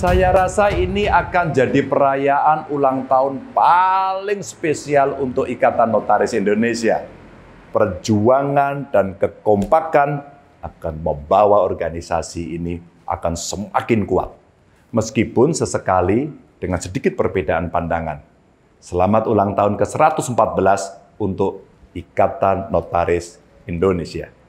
Saya rasa ini akan jadi perayaan ulang tahun paling spesial untuk Ikatan Notaris Indonesia. Perjuangan dan kekompakan akan membawa organisasi ini akan semakin kuat. Meskipun sesekali dengan sedikit perbedaan pandangan. Selamat ulang tahun ke-114 untuk Ikatan Notaris Indonesia.